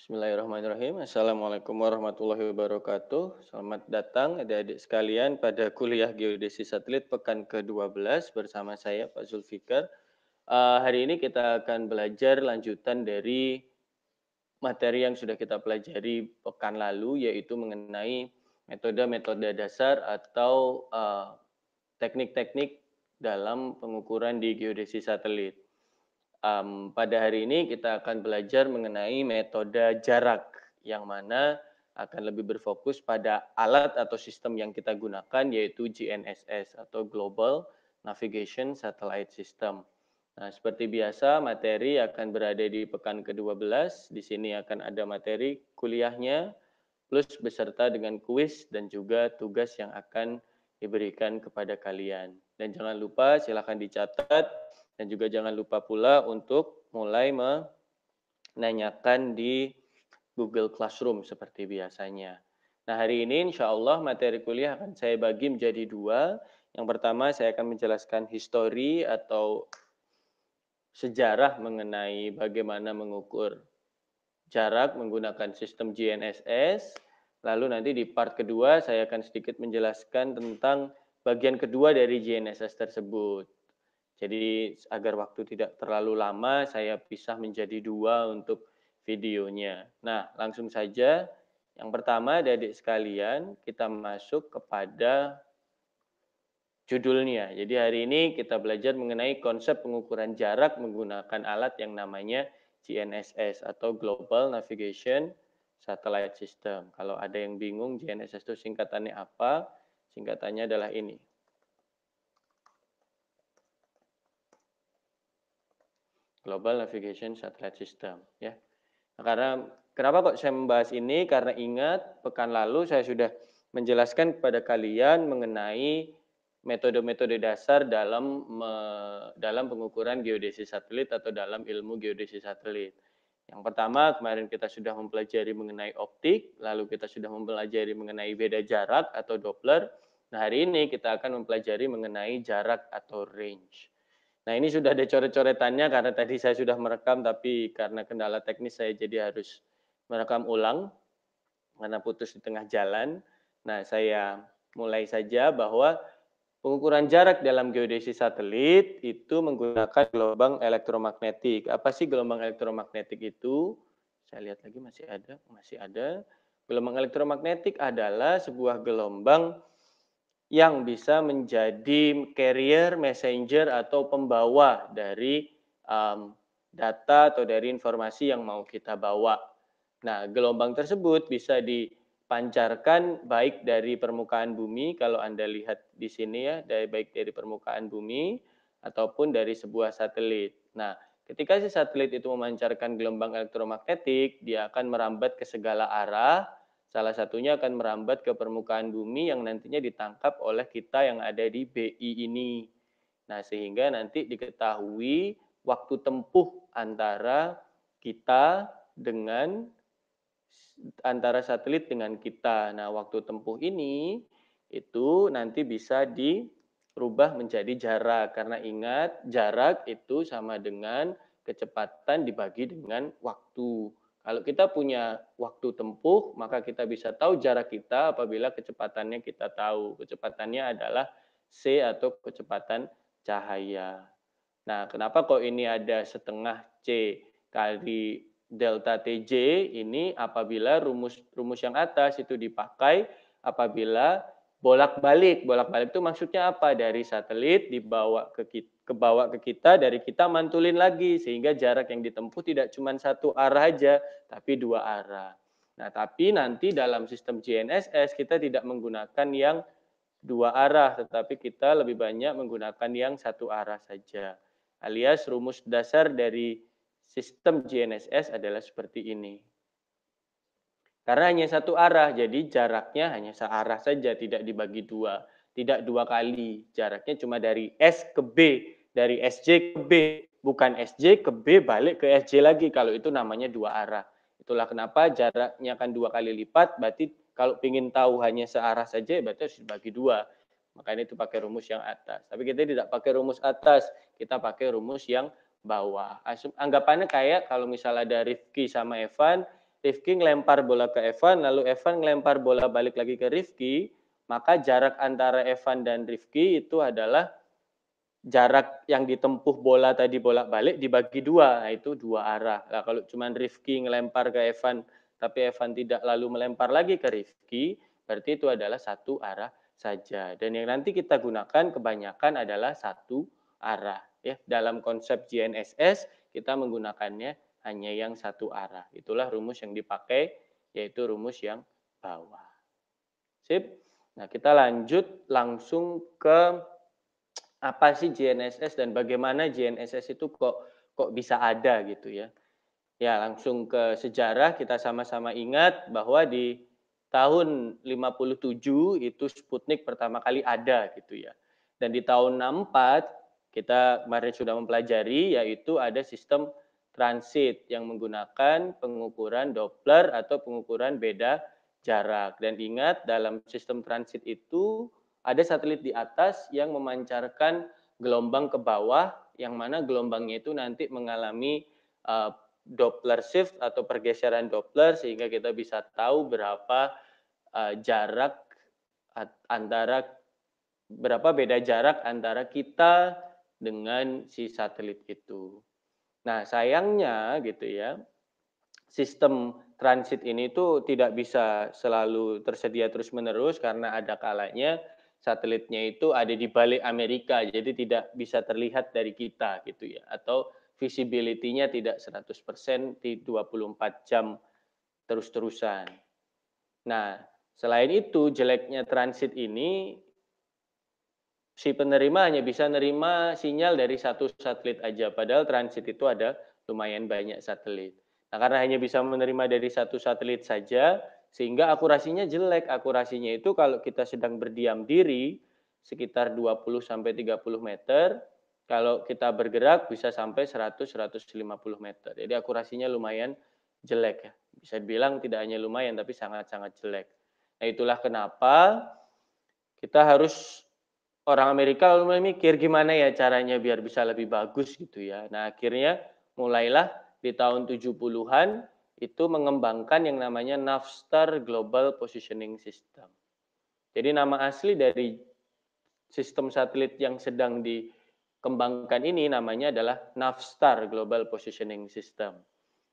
Bismillahirrahmanirrahim. Assalamualaikum warahmatullahi wabarakatuh. Selamat datang adik-adik sekalian pada kuliah geodesi satelit pekan ke-12 bersama saya Pak Zulfikar. Uh, hari ini kita akan belajar lanjutan dari materi yang sudah kita pelajari pekan lalu yaitu mengenai metode-metode dasar atau eh, teknik-teknik uh, teknik -teknik dalam pengukuran di geodesi satelit. Um, pada hari ini kita akan belajar mengenai metode jarak yang mana akan lebih berfokus pada alat atau sistem yang kita gunakan yaitu GNSS atau Global Navigation Satellite System. Nah, seperti biasa materi akan berada di pekan ke-12. Di sini akan ada materi kuliahnya plus beserta dengan kuis dan juga tugas yang akan diberikan kepada kalian. Dan jangan lupa silakan dicatat dan juga jangan lupa pula untuk mulai menanyakan di Google Classroom seperti biasanya. Nah hari ini insya Allah materi kuliah akan saya bagi menjadi dua. Yang pertama saya akan menjelaskan histori atau sejarah mengenai bagaimana mengukur jarak menggunakan sistem GNSS. Lalu nanti di part kedua saya akan sedikit menjelaskan tentang bagian kedua dari GNSS tersebut. Jadi agar waktu tidak terlalu lama saya pisah menjadi dua untuk videonya. Nah, langsung saja yang pertama adik-adik sekalian kita masuk kepada judulnya. Jadi hari ini kita belajar mengenai konsep pengukuran jarak menggunakan alat yang namanya GNSS atau Global Navigation Satellite System. Kalau ada yang bingung GNSS itu singkatannya apa? Singkatannya adalah ini, Global Navigation Satellite System ya. Nah, karena kenapa kok saya membahas ini? Karena ingat pekan lalu saya sudah menjelaskan kepada kalian mengenai metode-metode dasar dalam me, dalam pengukuran geodesi satelit atau dalam ilmu geodesi satelit. Yang pertama kemarin kita sudah mempelajari mengenai optik, lalu kita sudah mempelajari mengenai beda jarak atau Doppler. Nah hari ini kita akan mempelajari mengenai jarak atau range. Nah ini sudah ada coret-coretannya karena tadi saya sudah merekam tapi karena kendala teknis saya jadi harus merekam ulang karena putus di tengah jalan. Nah saya mulai saja bahwa pengukuran jarak dalam geodesi satelit itu menggunakan gelombang elektromagnetik. Apa sih gelombang elektromagnetik itu? Saya lihat lagi masih ada, masih ada. Gelombang elektromagnetik adalah sebuah gelombang yang bisa menjadi carrier, messenger, atau pembawa dari um, data atau dari informasi yang mau kita bawa. Nah, gelombang tersebut bisa dipancarkan baik dari permukaan bumi, kalau Anda lihat di sini ya, dari baik dari permukaan bumi ataupun dari sebuah satelit. Nah, ketika si satelit itu memancarkan gelombang elektromagnetik, dia akan merambat ke segala arah, Salah satunya akan merambat ke permukaan bumi yang nantinya ditangkap oleh kita yang ada di BI ini. Nah, sehingga nanti diketahui waktu tempuh antara kita dengan antara satelit dengan kita. Nah, waktu tempuh ini itu nanti bisa dirubah menjadi jarak karena ingat jarak itu sama dengan kecepatan dibagi dengan waktu. Kalau kita punya waktu tempuh, maka kita bisa tahu jarak kita apabila kecepatannya kita tahu. Kecepatannya adalah C atau kecepatan cahaya. Nah, kenapa kok ini ada setengah C kali delta TJ ini apabila rumus rumus yang atas itu dipakai apabila bolak-balik. Bolak-balik itu maksudnya apa? Dari satelit dibawa ke kita kebawa ke kita, dari kita mantulin lagi sehingga jarak yang ditempuh tidak cuma satu arah aja, tapi dua arah. Nah, tapi nanti dalam sistem GNSS kita tidak menggunakan yang dua arah, tetapi kita lebih banyak menggunakan yang satu arah saja. Alias rumus dasar dari sistem GNSS adalah seperti ini. Karena hanya satu arah, jadi jaraknya hanya searah saja, tidak dibagi dua. Tidak dua kali, jaraknya cuma dari S ke B dari SJ ke B, bukan SJ ke B balik ke SJ lagi kalau itu namanya dua arah. Itulah kenapa jaraknya akan dua kali lipat, berarti kalau ingin tahu hanya searah saja berarti harus dibagi dua. Makanya itu pakai rumus yang atas. Tapi kita tidak pakai rumus atas, kita pakai rumus yang bawah. anggapannya kayak kalau misalnya ada Rifki sama Evan, Rifki ngelempar bola ke Evan, lalu Evan ngelempar bola balik lagi ke Rifki, maka jarak antara Evan dan Rifki itu adalah jarak yang ditempuh bola tadi bolak-balik dibagi dua, nah, itu dua arah. Nah, kalau cuma Rifki ngelempar ke Evan, tapi Evan tidak lalu melempar lagi ke Rifki, berarti itu adalah satu arah saja. Dan yang nanti kita gunakan kebanyakan adalah satu arah. Ya, dalam konsep GNSS kita menggunakannya hanya yang satu arah. Itulah rumus yang dipakai, yaitu rumus yang bawah. Sip. Nah, kita lanjut langsung ke apa sih GNSS dan bagaimana GNSS itu kok kok bisa ada gitu ya. Ya, langsung ke sejarah kita sama-sama ingat bahwa di tahun 57 itu Sputnik pertama kali ada gitu ya. Dan di tahun 64 kita kemarin sudah mempelajari yaitu ada sistem transit yang menggunakan pengukuran Doppler atau pengukuran beda jarak. Dan ingat dalam sistem transit itu ada satelit di atas yang memancarkan gelombang ke bawah yang mana gelombangnya itu nanti mengalami uh, Doppler shift atau pergeseran Doppler sehingga kita bisa tahu berapa uh, jarak antara berapa beda jarak antara kita dengan si satelit itu. Nah, sayangnya gitu ya, sistem transit ini tuh tidak bisa selalu tersedia terus-menerus karena ada kalanya satelitnya itu ada di balik Amerika, jadi tidak bisa terlihat dari kita gitu ya. Atau visibility-nya tidak 100% di 24 jam terus-terusan. Nah, selain itu jeleknya transit ini si penerima hanya bisa nerima sinyal dari satu satelit aja, padahal transit itu ada lumayan banyak satelit. Nah, karena hanya bisa menerima dari satu satelit saja, sehingga akurasinya jelek. Akurasinya itu kalau kita sedang berdiam diri sekitar 20 sampai 30 meter, kalau kita bergerak bisa sampai 100 150 meter. Jadi akurasinya lumayan jelek ya. Bisa dibilang tidak hanya lumayan tapi sangat-sangat jelek. Nah, itulah kenapa kita harus orang Amerika lalu mikir gimana ya caranya biar bisa lebih bagus gitu ya. Nah, akhirnya mulailah di tahun 70-an itu mengembangkan yang namanya Navstar Global Positioning System. Jadi nama asli dari sistem satelit yang sedang dikembangkan ini namanya adalah Navstar Global Positioning System.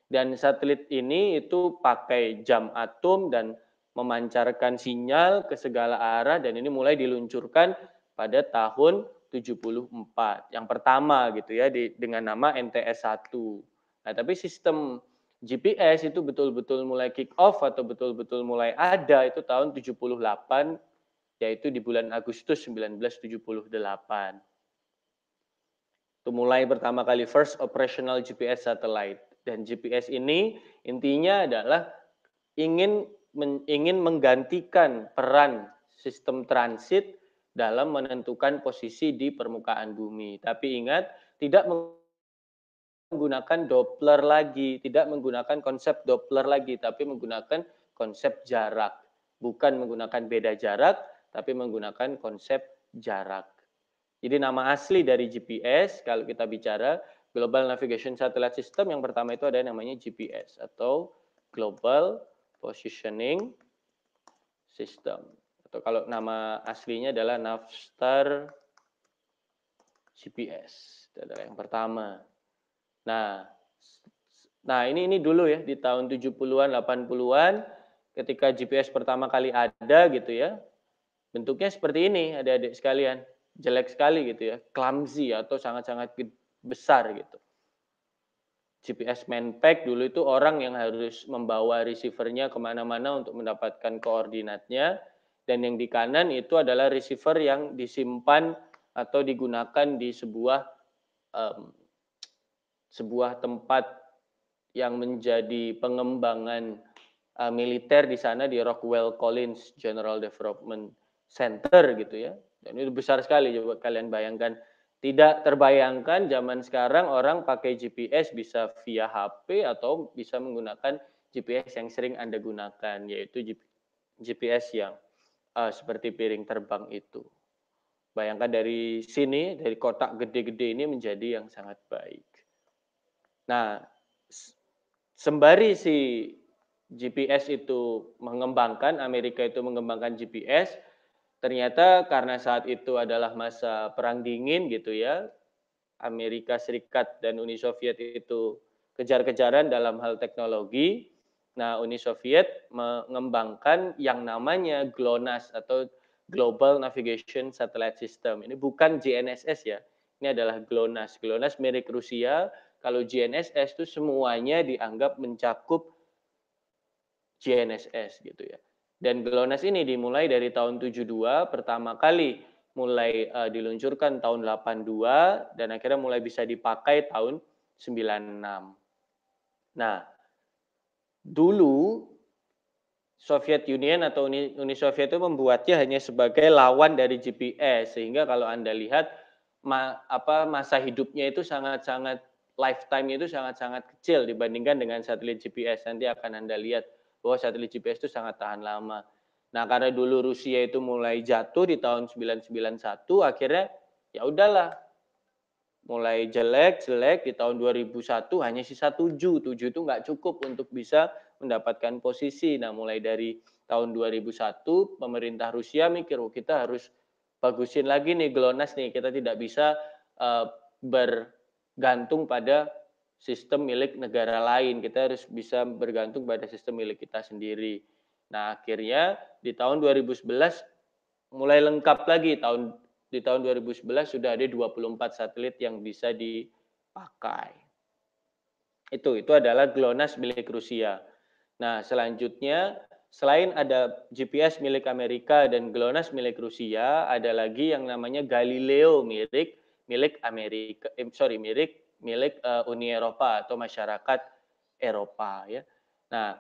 Dan satelit ini itu pakai jam atom dan memancarkan sinyal ke segala arah dan ini mulai diluncurkan pada tahun 74. Yang pertama gitu ya di, dengan nama NTS 1. Nah, tapi sistem GPS itu betul-betul mulai kick off atau betul-betul mulai ada itu tahun 78 yaitu di bulan Agustus 1978. Itu mulai pertama kali first operational GPS satellite dan GPS ini intinya adalah ingin men, ingin menggantikan peran sistem transit dalam menentukan posisi di permukaan bumi. Tapi ingat, tidak menggunakan Doppler lagi, tidak menggunakan konsep Doppler lagi, tapi menggunakan konsep jarak. Bukan menggunakan beda jarak, tapi menggunakan konsep jarak. Jadi nama asli dari GPS, kalau kita bicara Global Navigation Satellite System, yang pertama itu ada yang namanya GPS atau Global Positioning System. Atau kalau nama aslinya adalah Navstar GPS. Itu adalah yang pertama. Nah, nah ini ini dulu ya di tahun 70-an, 80-an ketika GPS pertama kali ada gitu ya. Bentuknya seperti ini adik-adik sekalian. Jelek sekali gitu ya, clumsy atau sangat-sangat besar gitu. GPS manpack dulu itu orang yang harus membawa receivernya kemana-mana untuk mendapatkan koordinatnya. Dan yang di kanan itu adalah receiver yang disimpan atau digunakan di sebuah um, sebuah tempat yang menjadi pengembangan uh, militer di sana di Rockwell Collins General Development Center gitu ya. Dan itu besar sekali coba kalian bayangkan. Tidak terbayangkan zaman sekarang orang pakai GPS bisa via HP atau bisa menggunakan GPS yang sering Anda gunakan yaitu GPS yang uh, seperti piring terbang itu. Bayangkan dari sini, dari kotak gede-gede ini menjadi yang sangat baik. Nah, sembari si GPS itu mengembangkan, Amerika itu mengembangkan GPS, ternyata karena saat itu adalah masa perang dingin gitu ya, Amerika Serikat dan Uni Soviet itu kejar-kejaran dalam hal teknologi. Nah, Uni Soviet mengembangkan yang namanya GLONASS atau Global Navigation Satellite System. Ini bukan GNSS ya. Ini adalah GLONASS. GLONASS milik Rusia, kalau GNSS itu semuanya dianggap mencakup GNSS gitu ya. Dan GLONASS ini dimulai dari tahun 72 pertama kali mulai uh, diluncurkan tahun 82 dan akhirnya mulai bisa dipakai tahun 96. Nah, dulu Soviet Union atau Uni, Uni Soviet itu membuatnya hanya sebagai lawan dari GPS sehingga kalau Anda lihat ma, apa masa hidupnya itu sangat-sangat lifetime itu sangat-sangat kecil dibandingkan dengan satelit GPS. Nanti akan Anda lihat bahwa satelit GPS itu sangat tahan lama. Nah, karena dulu Rusia itu mulai jatuh di tahun 991, akhirnya ya udahlah. Mulai jelek-jelek di tahun 2001 hanya sisa 7. 7 itu nggak cukup untuk bisa mendapatkan posisi. Nah, mulai dari tahun 2001 pemerintah Rusia mikir, "Oh, kita harus bagusin lagi nih GLONASS nih. Kita tidak bisa uh, ber gantung pada sistem milik negara lain. Kita harus bisa bergantung pada sistem milik kita sendiri. Nah, akhirnya di tahun 2011 mulai lengkap lagi tahun di tahun 2011 sudah ada 24 satelit yang bisa dipakai. Itu itu adalah GLONASS milik Rusia. Nah, selanjutnya selain ada GPS milik Amerika dan GLONASS milik Rusia, ada lagi yang namanya Galileo milik milik Amerika eh, sorry milik milik uh, Uni Eropa atau masyarakat Eropa ya. Nah,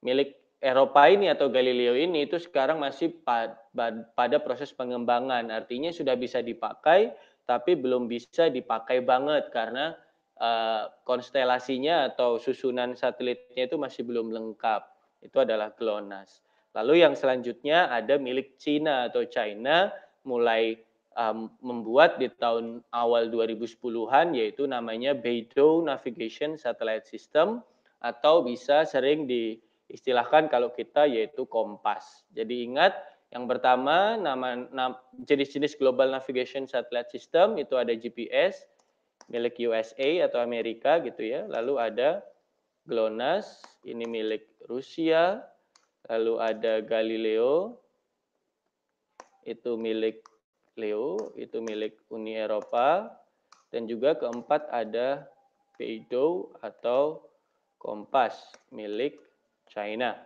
milik Eropa ini atau Galileo ini itu sekarang masih pada proses pengembangan. Artinya sudah bisa dipakai tapi belum bisa dipakai banget karena uh, konstelasinya atau susunan satelitnya itu masih belum lengkap. Itu adalah GLONASS. Lalu yang selanjutnya ada milik Cina atau China mulai um, membuat di tahun awal 2010-an yaitu namanya Beidou Navigation Satellite System atau bisa sering diistilahkan kalau kita yaitu kompas. Jadi ingat yang pertama nama jenis-jenis Global Navigation Satellite System itu ada GPS milik USA atau Amerika gitu ya. Lalu ada GLONASS ini milik Rusia, lalu ada Galileo itu milik Leo itu milik Uni Eropa dan juga keempat ada Beidou atau Kompas milik China.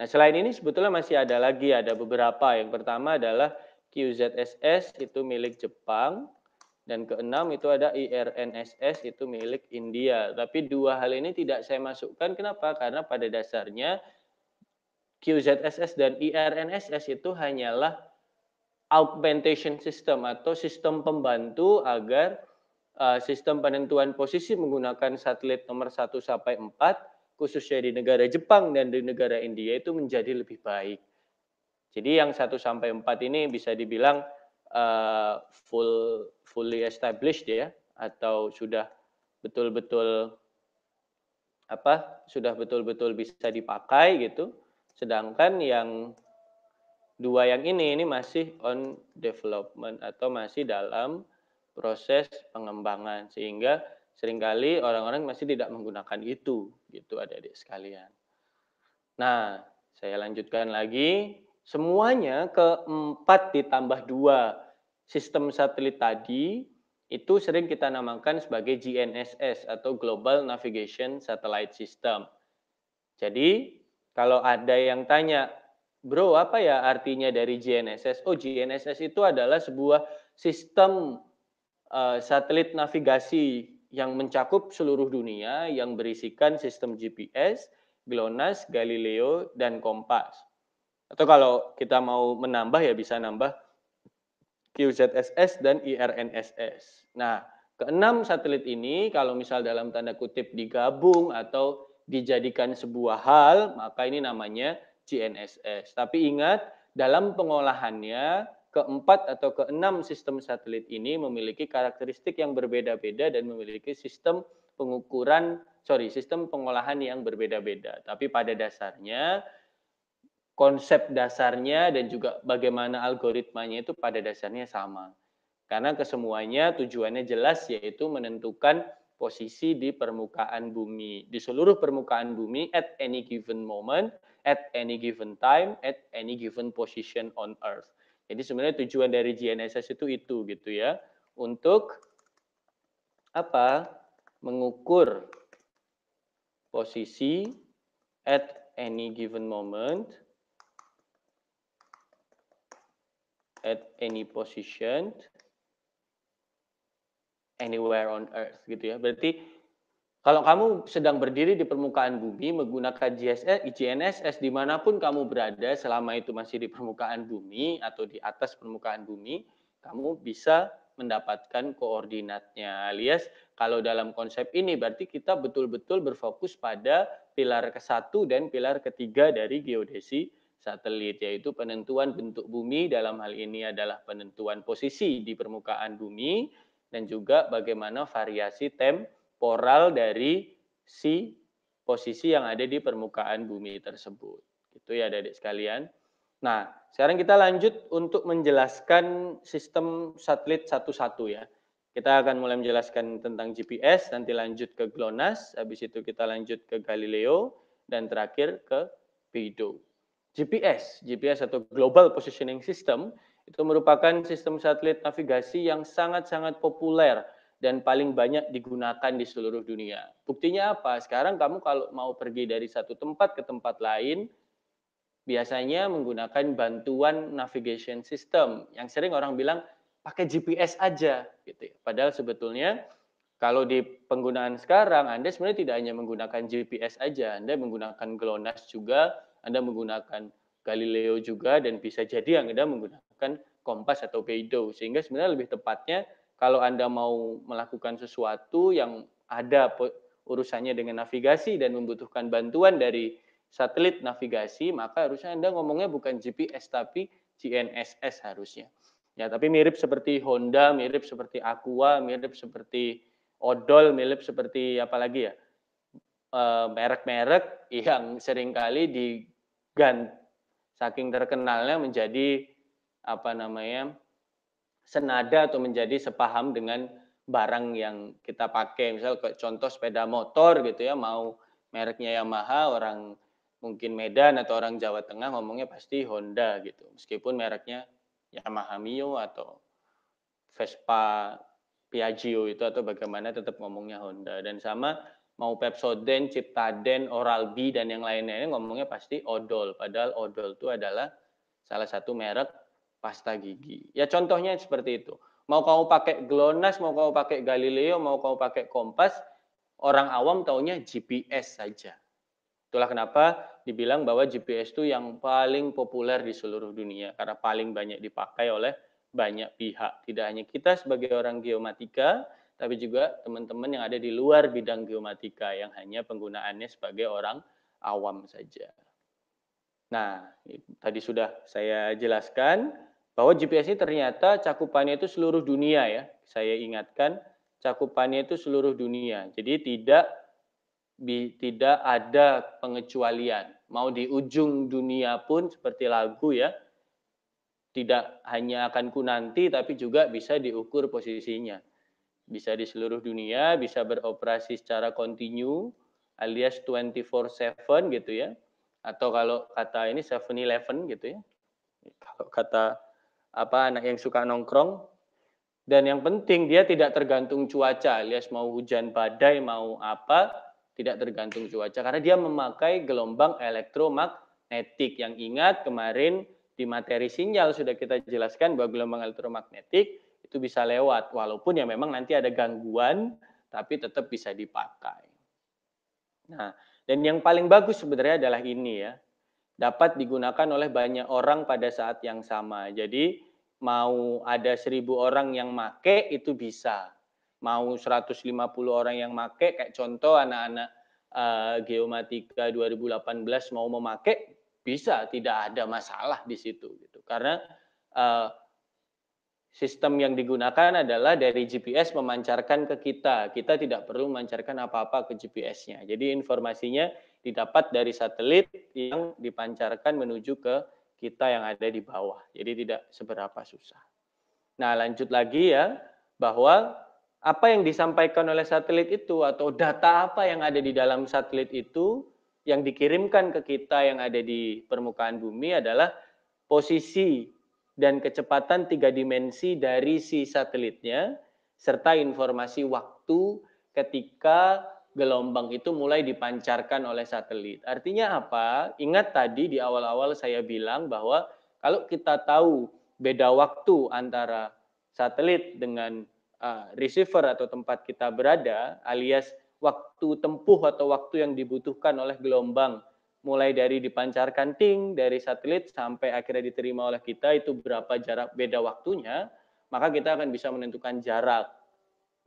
Nah, selain ini sebetulnya masih ada lagi ada beberapa. Yang pertama adalah QZSS itu milik Jepang dan keenam itu ada IRNSS itu milik India. Tapi dua hal ini tidak saya masukkan kenapa? Karena pada dasarnya QZSS dan IRNSS itu hanyalah augmentation system atau sistem pembantu agar uh, sistem penentuan posisi menggunakan satelit nomor 1 sampai 4 khususnya di negara Jepang dan di negara India itu menjadi lebih baik. Jadi yang 1 sampai 4 ini bisa dibilang uh, full fully established ya atau sudah betul-betul apa? sudah betul-betul bisa dipakai gitu. Sedangkan yang dua yang ini ini masih on development atau masih dalam proses pengembangan sehingga seringkali orang-orang masih tidak menggunakan itu gitu adik-adik sekalian. Nah, saya lanjutkan lagi semuanya ke 4 ditambah dua sistem satelit tadi itu sering kita namakan sebagai GNSS atau Global Navigation Satellite System. Jadi, kalau ada yang tanya bro apa ya artinya dari GNSS? Oh GNSS itu adalah sebuah sistem uh, satelit navigasi yang mencakup seluruh dunia yang berisikan sistem GPS, GLONASS, Galileo, dan kompas. Atau kalau kita mau menambah ya bisa nambah QZSS dan IRNSS. Nah, keenam satelit ini kalau misal dalam tanda kutip digabung atau dijadikan sebuah hal, maka ini namanya GNSS. Tapi ingat, dalam pengolahannya, keempat atau keenam sistem satelit ini memiliki karakteristik yang berbeda-beda dan memiliki sistem pengukuran, sorry, sistem pengolahan yang berbeda-beda. Tapi pada dasarnya, konsep dasarnya dan juga bagaimana algoritmanya itu pada dasarnya sama. Karena kesemuanya tujuannya jelas yaitu menentukan posisi di permukaan bumi, di seluruh permukaan bumi at any given moment, at any given time, at any given position on earth. Jadi sebenarnya tujuan dari GNSS itu itu gitu ya, untuk apa? Mengukur posisi at any given moment at any position anywhere on earth gitu ya. Berarti kalau kamu sedang berdiri di permukaan bumi menggunakan GSS, GNSS dimanapun kamu berada selama itu masih di permukaan bumi atau di atas permukaan bumi, kamu bisa mendapatkan koordinatnya. Alias kalau dalam konsep ini berarti kita betul-betul berfokus pada pilar ke-1 dan pilar ketiga dari geodesi satelit yaitu penentuan bentuk bumi dalam hal ini adalah penentuan posisi di permukaan bumi dan juga bagaimana variasi temp poral dari si posisi yang ada di permukaan bumi tersebut. Gitu ya adik-adik sekalian. Nah, sekarang kita lanjut untuk menjelaskan sistem satelit satu-satu ya. Kita akan mulai menjelaskan tentang GPS, nanti lanjut ke GLONASS, habis itu kita lanjut ke Galileo, dan terakhir ke Beidou. GPS, GPS atau Global Positioning System, itu merupakan sistem satelit navigasi yang sangat-sangat populer dan paling banyak digunakan di seluruh dunia. Buktinya apa? Sekarang kamu kalau mau pergi dari satu tempat ke tempat lain, biasanya menggunakan bantuan navigation system yang sering orang bilang pakai GPS aja gitu ya. Padahal sebetulnya kalau di penggunaan sekarang Anda sebenarnya tidak hanya menggunakan GPS aja, Anda menggunakan GLONASS juga, Anda menggunakan Galileo juga dan bisa jadi Anda menggunakan kompas atau Beidou sehingga sebenarnya lebih tepatnya kalau Anda mau melakukan sesuatu yang ada urusannya dengan navigasi dan membutuhkan bantuan dari satelit navigasi, maka harusnya Anda ngomongnya bukan GPS tapi GNSS harusnya. Ya, tapi mirip seperti Honda, mirip seperti Aqua, mirip seperti Odol, mirip seperti apa lagi ya? Eh, merek-merek yang seringkali diganti saking terkenalnya menjadi apa namanya? senada atau menjadi sepaham dengan barang yang kita pakai. Misal contoh sepeda motor gitu ya, mau mereknya Yamaha, orang mungkin Medan atau orang Jawa Tengah ngomongnya pasti Honda gitu. Meskipun mereknya Yamaha Mio atau Vespa Piaggio itu atau bagaimana tetap ngomongnya Honda. Dan sama mau Pepsoden, Ciptaden, Oral-B dan yang lainnya lainnya ngomongnya pasti Odol. Padahal Odol itu adalah salah satu merek pasta gigi. Ya contohnya seperti itu. Mau kamu pakai GLONASS, mau kamu pakai Galileo, mau kamu pakai kompas, orang awam taunya GPS saja. Itulah kenapa dibilang bahwa GPS itu yang paling populer di seluruh dunia karena paling banyak dipakai oleh banyak pihak. Tidak hanya kita sebagai orang geomatika, tapi juga teman-teman yang ada di luar bidang geomatika yang hanya penggunaannya sebagai orang awam saja. Nah, tadi sudah saya jelaskan bahwa GPS ini ternyata cakupannya itu seluruh dunia ya. Saya ingatkan cakupannya itu seluruh dunia. Jadi tidak bi, tidak ada pengecualian. Mau di ujung dunia pun seperti lagu ya. Tidak hanya akan ku nanti tapi juga bisa diukur posisinya. Bisa di seluruh dunia, bisa beroperasi secara kontinu alias 24/7 gitu ya. Atau kalau kata ini 7-Eleven gitu ya. Kalau kata apa anak yang suka nongkrong dan yang penting dia tidak tergantung cuaca alias mau hujan badai mau apa tidak tergantung cuaca karena dia memakai gelombang elektromagnetik yang ingat kemarin di materi sinyal sudah kita jelaskan bahwa gelombang elektromagnetik itu bisa lewat walaupun ya memang nanti ada gangguan tapi tetap bisa dipakai. Nah, dan yang paling bagus sebenarnya adalah ini ya dapat digunakan oleh banyak orang pada saat yang sama. Jadi mau ada seribu orang yang make itu bisa. Mau 150 orang yang make kayak contoh anak-anak uh, geomatika 2018 mau memakai bisa, tidak ada masalah di situ gitu. Karena uh, sistem yang digunakan adalah dari GPS memancarkan ke kita. Kita tidak perlu memancarkan apa-apa ke GPS-nya. Jadi informasinya didapat dari satelit yang dipancarkan menuju ke kita yang ada di bawah. Jadi tidak seberapa susah. Nah, lanjut lagi ya bahwa apa yang disampaikan oleh satelit itu atau data apa yang ada di dalam satelit itu yang dikirimkan ke kita yang ada di permukaan bumi adalah posisi dan kecepatan tiga dimensi dari si satelitnya serta informasi waktu ketika gelombang itu mulai dipancarkan oleh satelit. Artinya apa? Ingat tadi di awal-awal saya bilang bahwa kalau kita tahu beda waktu antara satelit dengan eh, receiver atau tempat kita berada, alias waktu tempuh atau waktu yang dibutuhkan oleh gelombang, mulai dari dipancarkan ting dari satelit sampai akhirnya diterima oleh kita itu berapa jarak beda waktunya, maka kita akan bisa menentukan jarak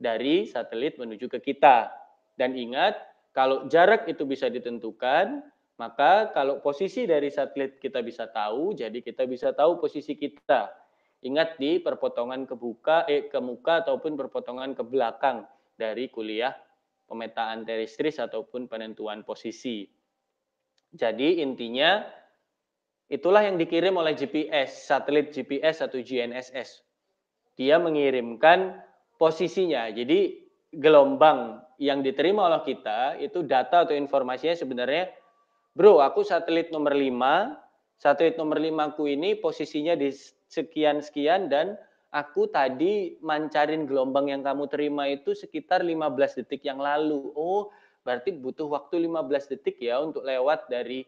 dari satelit menuju ke kita dan ingat, kalau jarak itu bisa ditentukan, maka kalau posisi dari satelit kita bisa tahu, jadi kita bisa tahu posisi kita. Ingat di perpotongan kebuka, buka, eh, ke muka ataupun perpotongan ke belakang dari kuliah pemetaan teristris ataupun penentuan posisi. Jadi intinya itulah yang dikirim oleh GPS, satelit GPS atau GNSS. Dia mengirimkan posisinya. Jadi gelombang yang diterima oleh kita itu data atau informasinya sebenarnya bro aku satelit nomor 5 satelit nomor 5 aku ini posisinya di sekian-sekian dan aku tadi mancarin gelombang yang kamu terima itu sekitar 15 detik yang lalu. Oh, berarti butuh waktu 15 detik ya untuk lewat dari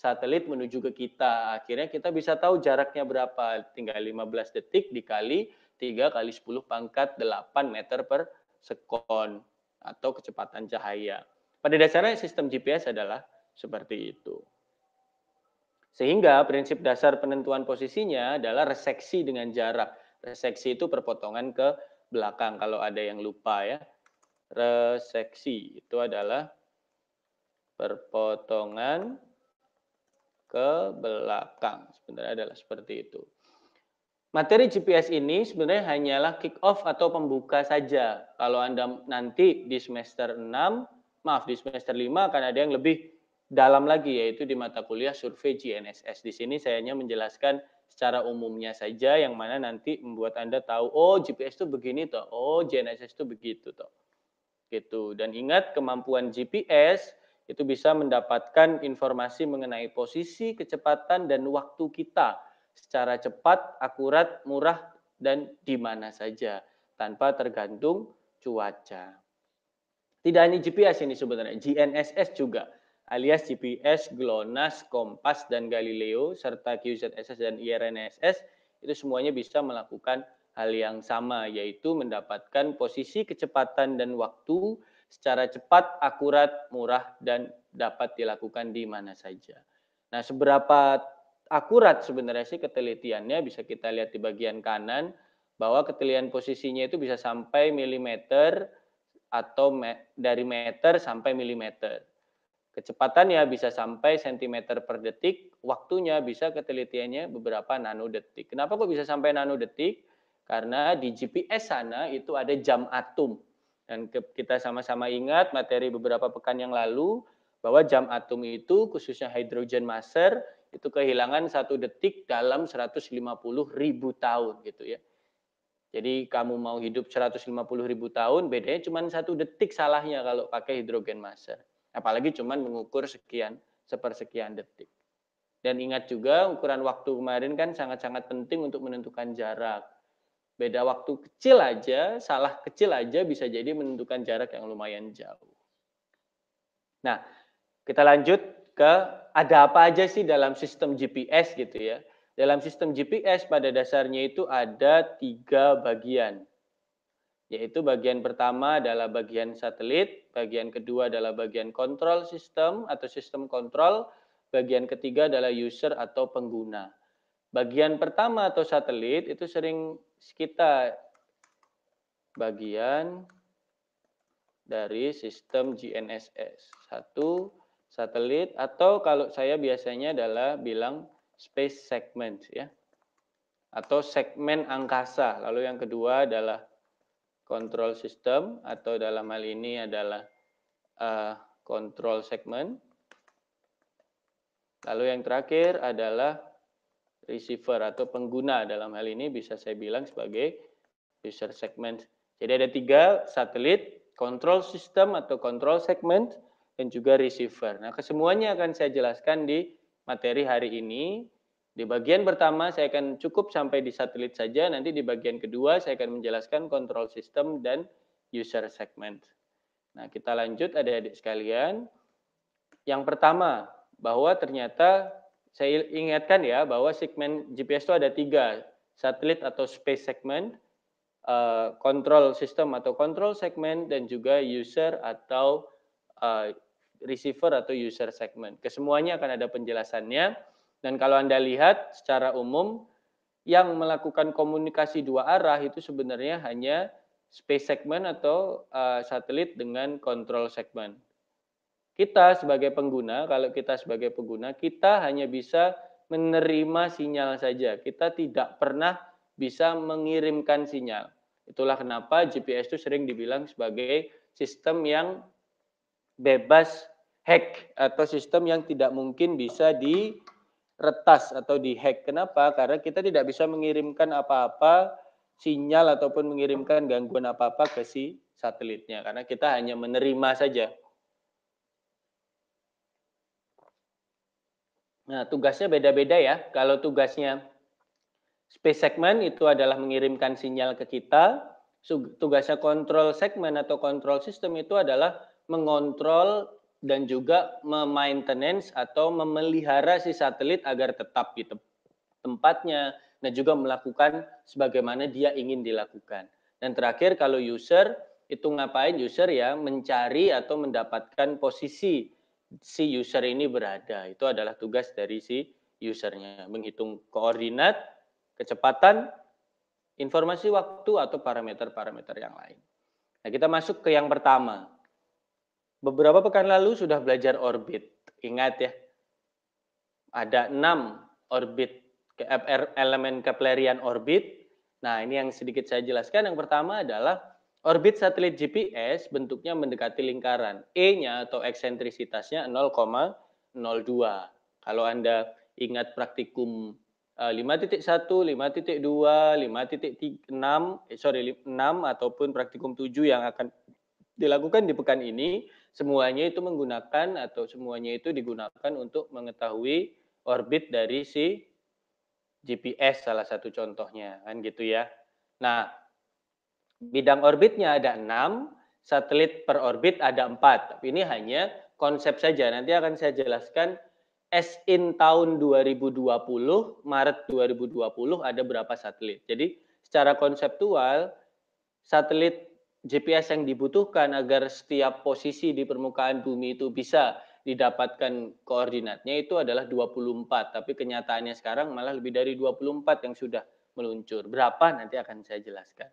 satelit menuju ke kita. Akhirnya kita bisa tahu jaraknya berapa. Tinggal 15 detik dikali 3 kali 10 pangkat 8 meter per sekon atau kecepatan cahaya. Pada dasarnya sistem GPS adalah seperti itu. Sehingga prinsip dasar penentuan posisinya adalah reseksi dengan jarak. Reseksi itu perpotongan ke belakang kalau ada yang lupa ya. Reseksi itu adalah perpotongan ke belakang. Sebenarnya adalah seperti itu materi GPS ini sebenarnya hanyalah kick off atau pembuka saja. Kalau Anda nanti di semester 6, maaf di semester 5 akan ada yang lebih dalam lagi yaitu di mata kuliah survei GNSS. Di sini saya hanya menjelaskan secara umumnya saja yang mana nanti membuat Anda tahu oh GPS itu begini toh, oh GNSS itu begitu toh. Gitu. Dan ingat kemampuan GPS itu bisa mendapatkan informasi mengenai posisi, kecepatan dan waktu kita secara cepat, akurat, murah, dan di mana saja tanpa tergantung cuaca. Tidak hanya GPS ini sebenarnya, GNSS juga alias GPS, GLONASS, Kompas, dan Galileo, serta QZSS dan IRNSS, itu semuanya bisa melakukan hal yang sama, yaitu mendapatkan posisi, kecepatan, dan waktu secara cepat, akurat, murah, dan dapat dilakukan di mana saja. Nah, seberapa akurat sebenarnya sih ketelitiannya bisa kita lihat di bagian kanan bahwa ketelitian posisinya itu bisa sampai milimeter atau me dari meter sampai milimeter. Kecepatannya bisa sampai sentimeter per detik, waktunya bisa ketelitiannya beberapa nanodetik. Kenapa kok bisa sampai nanodetik? Karena di GPS sana itu ada jam atom. Dan kita sama-sama ingat materi beberapa pekan yang lalu bahwa jam atom itu khususnya hydrogen master itu kehilangan satu detik dalam 150 ribu tahun gitu ya. Jadi kamu mau hidup 150 ribu tahun, bedanya cuma satu detik salahnya kalau pakai hidrogen masker. Apalagi cuma mengukur sekian, sepersekian detik. Dan ingat juga ukuran waktu kemarin kan sangat-sangat penting untuk menentukan jarak. Beda waktu kecil aja, salah kecil aja bisa jadi menentukan jarak yang lumayan jauh. Nah, kita lanjut ke ada apa aja sih dalam sistem GPS gitu ya. Dalam sistem GPS pada dasarnya itu ada tiga bagian. Yaitu bagian pertama adalah bagian satelit, bagian kedua adalah bagian kontrol sistem atau sistem kontrol, bagian ketiga adalah user atau pengguna. Bagian pertama atau satelit itu sering kita bagian dari sistem GNSS. Satu, satelit atau kalau saya biasanya adalah bilang space segment ya atau segmen angkasa. Lalu yang kedua adalah control system atau dalam hal ini adalah uh, control segment. Lalu yang terakhir adalah receiver atau pengguna dalam hal ini bisa saya bilang sebagai user segment. Jadi ada tiga satelit, control system atau control segment, dan juga receiver. Nah, kesemuanya akan saya jelaskan di materi hari ini. Di bagian pertama saya akan cukup sampai di satelit saja, nanti di bagian kedua saya akan menjelaskan kontrol sistem dan user segment. Nah, kita lanjut adik-adik sekalian. Yang pertama, bahwa ternyata saya ingatkan ya bahwa segmen GPS itu ada tiga, satelit atau space segment, kontrol eh, uh, sistem atau kontrol segment, dan juga user atau eh, receiver atau user segment. Kesemuanya akan ada penjelasannya. Dan kalau Anda lihat secara umum, yang melakukan komunikasi dua arah itu sebenarnya hanya space segment atau uh, satelit dengan control segment. Kita sebagai pengguna, kalau kita sebagai pengguna, kita hanya bisa menerima sinyal saja. Kita tidak pernah bisa mengirimkan sinyal. Itulah kenapa GPS itu sering dibilang sebagai sistem yang bebas hack atau sistem yang tidak mungkin bisa diretas atau dihack. Kenapa? Karena kita tidak bisa mengirimkan apa-apa sinyal ataupun mengirimkan gangguan apa-apa ke si satelitnya karena kita hanya menerima saja. Nah, tugasnya beda-beda ya. Kalau tugasnya space segment itu adalah mengirimkan sinyal ke kita, tugasnya control segment atau control sistem itu adalah mengontrol dan juga memaintenance atau memelihara si satelit agar tetap di tempatnya dan nah, juga melakukan sebagaimana dia ingin dilakukan. Dan terakhir kalau user itu ngapain user ya mencari atau mendapatkan posisi si user ini berada. Itu adalah tugas dari si usernya menghitung koordinat, kecepatan, informasi waktu atau parameter-parameter yang lain. Nah, kita masuk ke yang pertama, Beberapa pekan lalu sudah belajar orbit. Ingat ya, ada enam orbit eh, elemen Keplerian orbit. Nah, ini yang sedikit saya jelaskan. Yang pertama adalah orbit satelit GPS bentuknya mendekati lingkaran. E-nya atau eksentrisitasnya 0,02. Kalau Anda ingat praktikum 5.1, 5.2, 5.6, sorry 6 ataupun praktikum 7 yang akan dilakukan di pekan ini, semuanya itu menggunakan atau semuanya itu digunakan untuk mengetahui orbit dari si GPS salah satu contohnya kan gitu ya. Nah, bidang orbitnya ada enam, satelit per orbit ada empat. Tapi ini hanya konsep saja. Nanti akan saya jelaskan as in tahun 2020, Maret 2020 ada berapa satelit. Jadi secara konseptual satelit GPS yang dibutuhkan agar setiap posisi di permukaan bumi itu bisa didapatkan koordinatnya itu adalah 24, tapi kenyataannya sekarang malah lebih dari 24 yang sudah meluncur. Berapa nanti akan saya jelaskan.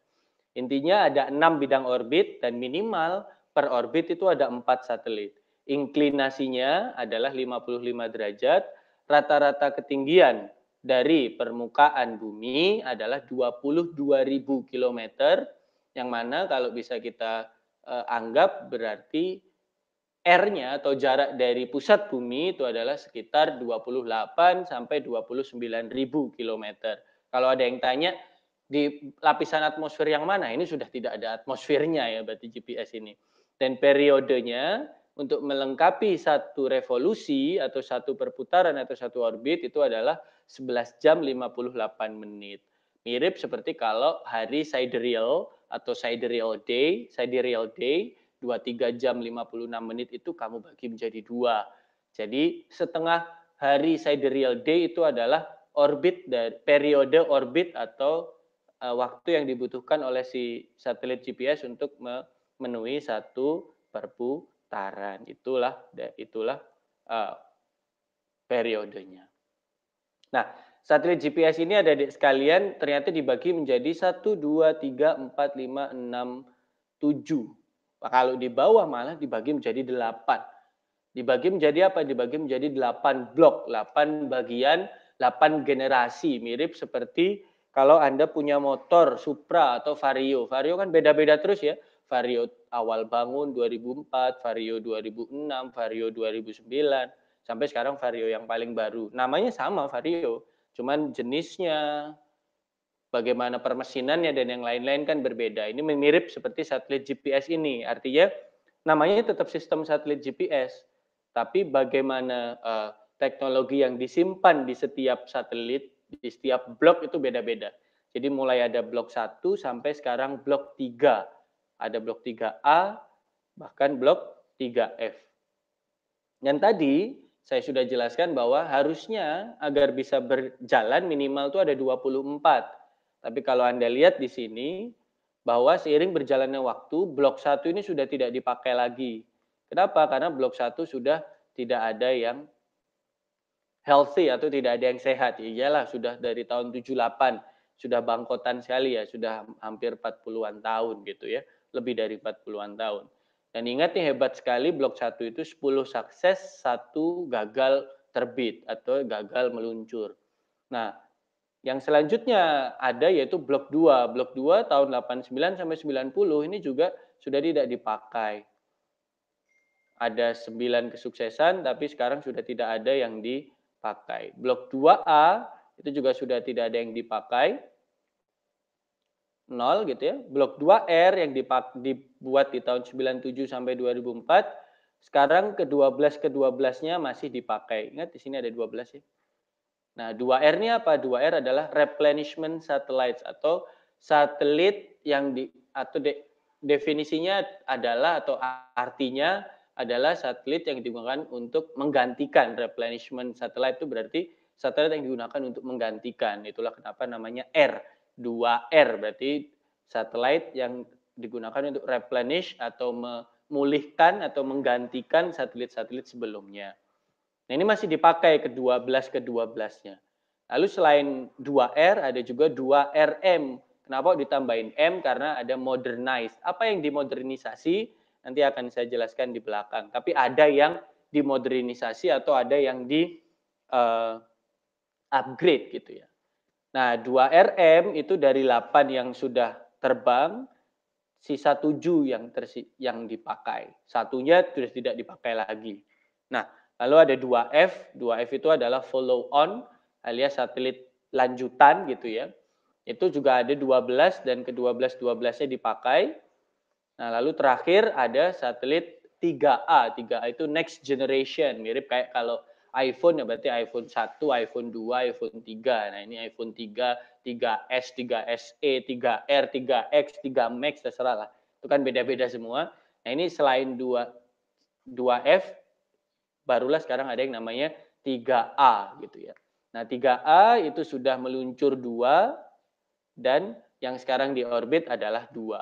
Intinya ada enam bidang orbit dan minimal per orbit itu ada empat satelit. Inklinasinya adalah 55 derajat, rata-rata ketinggian dari permukaan bumi adalah 22.000 kilometer, km yang mana kalau bisa kita uh, anggap berarti R-nya atau jarak dari pusat bumi itu adalah sekitar 28 sampai 29 ribu kilometer. Kalau ada yang tanya di lapisan atmosfer yang mana, ini sudah tidak ada atmosfernya ya berarti GPS ini. Dan periodenya untuk melengkapi satu revolusi atau satu perputaran atau satu orbit itu adalah 11 jam 58 menit. Mirip seperti kalau hari sidereal atau sidereal day, sidereal day 23 jam 56 menit itu kamu bagi menjadi dua. Jadi setengah hari sidereal day itu adalah orbit dari periode orbit atau uh, waktu yang dibutuhkan oleh si satelit GPS untuk memenuhi satu perputaran. Itulah itulah uh, periodenya. Nah, satelit GPS ini ada di, sekalian ternyata dibagi menjadi 1, 2, 3, 4, 5, 6, 7. Kalau di bawah malah dibagi menjadi 8. Dibagi menjadi apa? Dibagi menjadi 8 blok, 8 bagian, 8 generasi. Mirip seperti kalau Anda punya motor Supra atau Vario. Vario kan beda-beda terus ya. Vario awal bangun 2004, Vario 2006, Vario 2009, sampai sekarang Vario yang paling baru. Namanya sama Vario, Cuman jenisnya, bagaimana permesinannya dan yang lain-lain kan berbeda. Ini mirip seperti satelit GPS ini. Artinya namanya tetap sistem satelit GPS, tapi bagaimana uh, teknologi yang disimpan di setiap satelit, di setiap blok itu beda-beda. Jadi mulai ada blok 1 sampai sekarang blok 3. Ada blok 3A bahkan blok 3F. Yang tadi saya sudah jelaskan bahwa harusnya agar bisa berjalan minimal itu ada 24. Tapi kalau Anda lihat di sini bahwa seiring berjalannya waktu blok satu ini sudah tidak dipakai lagi. Kenapa? Karena blok satu sudah tidak ada yang healthy atau tidak ada yang sehat. Iyalah sudah dari tahun 78 sudah bangkotan sekali ya, sudah hampir 40-an tahun gitu ya, lebih dari 40-an tahun. Dan ingat nih hebat sekali blok 1 itu 10 sukses, 1 gagal terbit atau gagal meluncur. Nah, yang selanjutnya ada yaitu blok 2. Blok 2 tahun 89 sampai 90 ini juga sudah tidak dipakai. Ada 9 kesuksesan tapi sekarang sudah tidak ada yang dipakai. Blok 2A itu juga sudah tidak ada yang dipakai. 0 gitu ya. Blok 2R yang dibuat di tahun 97 sampai 2004 sekarang ke-12 ke-12-nya masih dipakai. Ingat di sini ada 12 ya. Nah, 2 r ini apa? 2R adalah replenishment satellites atau satelit yang di atau de, definisinya adalah atau artinya adalah satelit yang digunakan untuk menggantikan replenishment satellite itu berarti satelit yang digunakan untuk menggantikan. Itulah kenapa namanya R 2R berarti satelit yang digunakan untuk replenish atau memulihkan atau menggantikan satelit-satelit sebelumnya. Nah, ini masih dipakai ke-12 ke-12-nya. Lalu selain 2R ada juga 2RM. Kenapa ditambahin M? Karena ada modernize. Apa yang dimodernisasi nanti akan saya jelaskan di belakang. Tapi ada yang dimodernisasi atau ada yang di uh, upgrade gitu ya. Nah, 2 RM itu dari 8 yang sudah terbang, sisa 7 yang tersi yang dipakai. Satunya sudah tidak dipakai lagi. Nah, lalu ada 2F. 2F itu adalah follow on alias satelit lanjutan gitu ya. Itu juga ada 12 dan ke-12 12-nya dipakai. Nah, lalu terakhir ada satelit 3A. 3A itu next generation, mirip kayak kalau iPhone ya berarti iPhone 1, iPhone 2, iPhone 3. Nah, ini iPhone 3, 3S, 3SE, 3R, 3X, 3 Max terserah lah. Itu kan beda-beda semua. Nah, ini selain 2 2F barulah sekarang ada yang namanya 3A gitu ya. Nah, 3A itu sudah meluncur 2 dan yang sekarang di orbit adalah 2.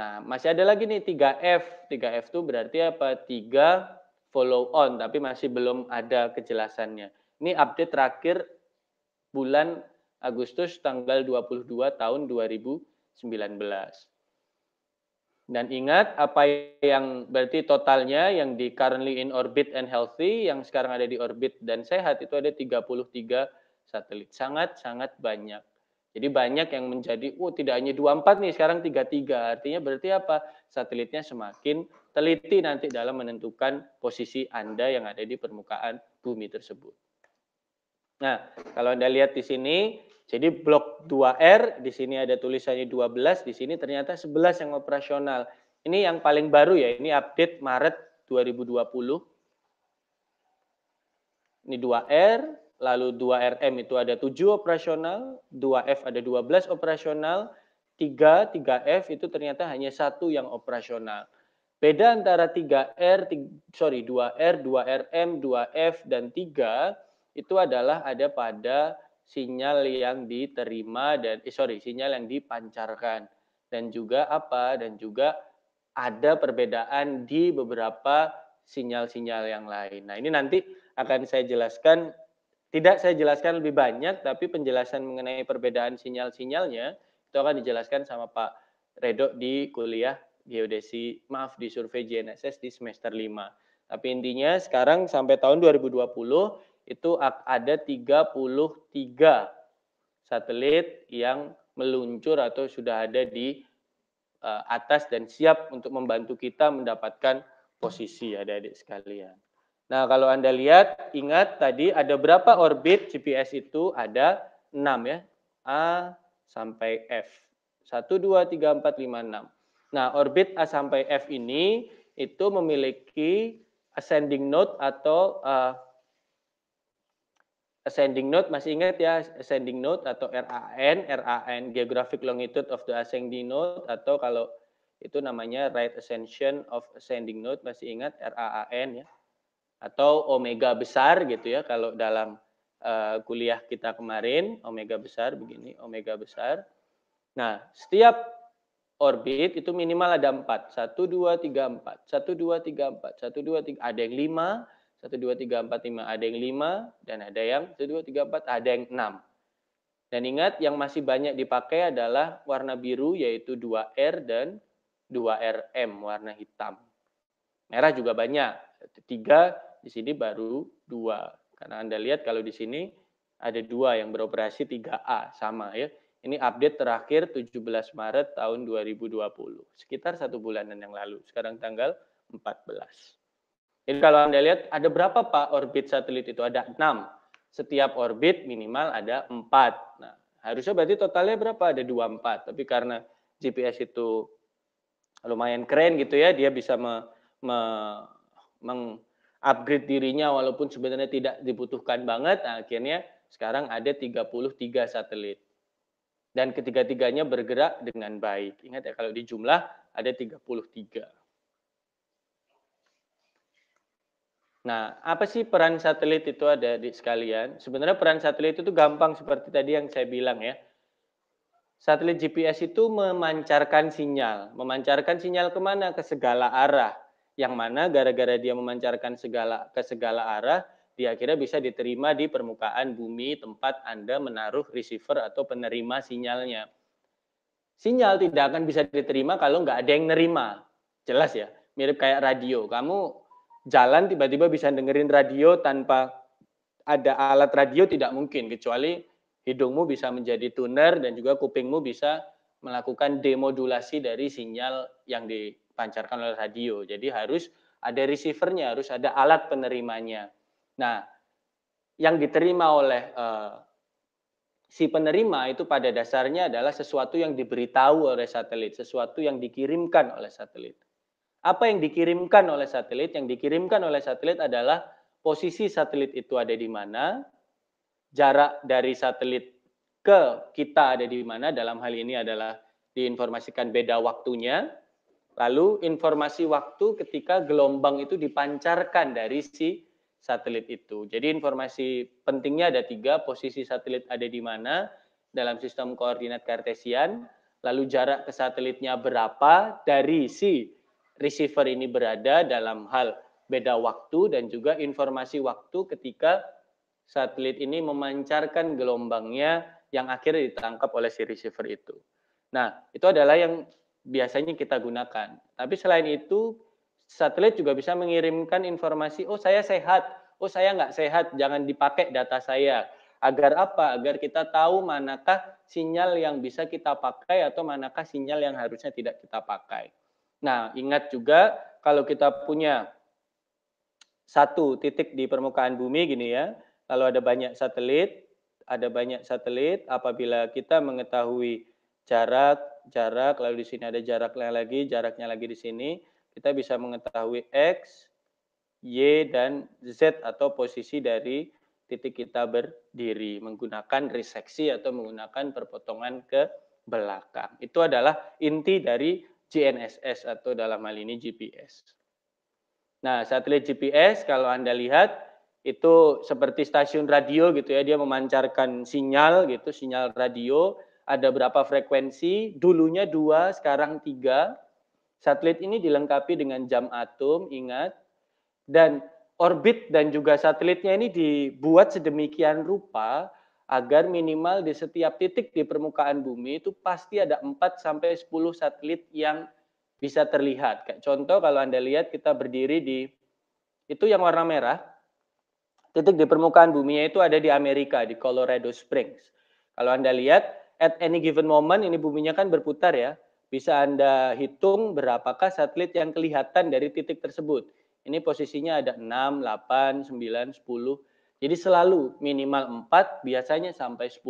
Nah, masih ada lagi nih 3F. 3F itu berarti apa? 3 follow on tapi masih belum ada kejelasannya. Ini update terakhir bulan Agustus tanggal 22 tahun 2019. Dan ingat apa yang berarti totalnya yang di currently in orbit and healthy, yang sekarang ada di orbit dan sehat itu ada 33 satelit. Sangat-sangat banyak. Jadi banyak yang menjadi, oh tidak hanya 24 nih, sekarang 33. Artinya berarti apa? Satelitnya semakin teliti nanti dalam menentukan posisi Anda yang ada di permukaan bumi tersebut. Nah, kalau Anda lihat di sini, jadi blok 2R, di sini ada tulisannya 12, di sini ternyata 11 yang operasional. Ini yang paling baru ya, ini update Maret 2020. Ini 2R, lalu 2RM itu ada 7 operasional, 2F ada 12 operasional, 3, 3F itu ternyata hanya satu yang operasional. Beda antara 3R, sorry 2R, 2RM, 2F, dan 3 itu adalah ada pada sinyal yang diterima dan eh, sorry sinyal yang dipancarkan dan juga apa dan juga ada perbedaan di beberapa sinyal-sinyal yang lain. Nah ini nanti akan saya jelaskan tidak saya jelaskan lebih banyak tapi penjelasan mengenai perbedaan sinyal-sinyalnya itu akan dijelaskan sama Pak redok di kuliah geodesi, ya maaf di survei GNSS di semester 5. Tapi intinya sekarang sampai tahun 2020 itu ada 33 satelit yang meluncur atau sudah ada di uh, atas dan siap untuk membantu kita mendapatkan posisi adik-adik sekalian. Nah, kalau Anda lihat, ingat tadi ada berapa orbit GPS itu? Ada 6 ya. A sampai F. 1, 2, 3, 4, 5, 6. Nah, orbit A sampai F ini itu memiliki ascending node atau uh, ascending node masih ingat ya ascending node atau RAN, RAN geographic longitude of the ascending node atau kalau itu namanya right ascension of ascending node masih ingat RAN ya atau omega besar gitu ya kalau dalam uh, kuliah kita kemarin omega besar begini omega besar. Nah, setiap orbit itu minimal ada empat satu dua tiga empat satu dua tiga empat satu dua tiga ada yang lima satu dua tiga empat lima ada yang lima dan ada yang satu dua tiga empat ada yang enam dan ingat yang masih banyak dipakai adalah warna biru yaitu 2R dan 2RM warna hitam. Merah juga banyak. tiga di sini baru dua. Karena Anda lihat kalau di sini ada dua yang beroperasi 3A sama ya. Ini update terakhir 17 Maret tahun 2020, sekitar satu bulanan yang lalu. Sekarang tanggal 14. Jadi kalau Anda lihat ada berapa Pak orbit satelit itu? Ada 6. Setiap orbit minimal ada 4. Nah, harusnya berarti totalnya berapa? Ada 24. Tapi karena GPS itu lumayan keren gitu ya, dia bisa me, me, mengupgrade dirinya walaupun sebenarnya tidak dibutuhkan banget. Nah, akhirnya sekarang ada 33 satelit dan ketiga-tiganya bergerak dengan baik. Ingat ya kalau di jumlah ada 33. Nah, apa sih peran satelit itu ada di sekalian? Sebenarnya peran satelit itu gampang seperti tadi yang saya bilang ya. Satelit GPS itu memancarkan sinyal. Memancarkan sinyal kemana? Ke segala arah. Yang mana gara-gara dia memancarkan segala ke segala arah, dia akhirnya bisa diterima di permukaan bumi tempat Anda menaruh receiver atau penerima sinyalnya. Sinyal tidak akan bisa diterima kalau nggak ada yang nerima. Jelas ya, mirip kayak radio. Kamu jalan tiba-tiba bisa dengerin radio tanpa ada alat radio tidak mungkin, kecuali hidungmu bisa menjadi tuner dan juga kupingmu bisa melakukan demodulasi dari sinyal yang dipancarkan oleh radio. Jadi harus ada receivernya, harus ada alat penerimanya. Nah, yang diterima oleh uh, si penerima itu pada dasarnya adalah sesuatu yang diberitahu oleh satelit, sesuatu yang dikirimkan oleh satelit. Apa yang dikirimkan oleh satelit? Yang dikirimkan oleh satelit adalah posisi satelit itu ada di mana, jarak dari satelit ke kita ada di mana, dalam hal ini adalah diinformasikan beda waktunya, lalu informasi waktu ketika gelombang itu dipancarkan dari si satelit itu. Jadi informasi pentingnya ada tiga, posisi satelit ada di mana dalam sistem koordinat kartesian, lalu jarak ke satelitnya berapa dari si receiver ini berada dalam hal beda waktu dan juga informasi waktu ketika satelit ini memancarkan gelombangnya yang akhirnya ditangkap oleh si receiver itu. Nah, itu adalah yang biasanya kita gunakan. Tapi selain itu, satelit juga bisa mengirimkan informasi, oh saya sehat, oh saya nggak sehat, jangan dipakai data saya. Agar apa? Agar kita tahu manakah sinyal yang bisa kita pakai atau manakah sinyal yang harusnya tidak kita pakai. Nah, ingat juga kalau kita punya satu titik di permukaan bumi gini ya, kalau ada banyak satelit, ada banyak satelit, apabila kita mengetahui jarak, jarak, lalu di sini ada jaraknya lagi, jaraknya lagi di sini, kita bisa mengetahui X, Y, dan Z atau posisi dari titik kita berdiri menggunakan reseksi atau menggunakan perpotongan ke belakang. Itu adalah inti dari GNSS atau dalam hal ini GPS. Nah, satelit GPS kalau Anda lihat itu seperti stasiun radio gitu ya, dia memancarkan sinyal gitu, sinyal radio, ada berapa frekuensi, dulunya dua, sekarang tiga, Satelit ini dilengkapi dengan jam atom, ingat. Dan orbit dan juga satelitnya ini dibuat sedemikian rupa agar minimal di setiap titik di permukaan bumi itu pasti ada 4 sampai 10 satelit yang bisa terlihat. Kayak contoh kalau Anda lihat kita berdiri di itu yang warna merah. Titik di permukaan bumi itu ada di Amerika di Colorado Springs. Kalau Anda lihat at any given moment ini buminya kan berputar ya. Bisa Anda hitung berapakah satelit yang kelihatan dari titik tersebut. Ini posisinya ada 6, 8, 9, 10. Jadi selalu minimal 4, biasanya sampai 10.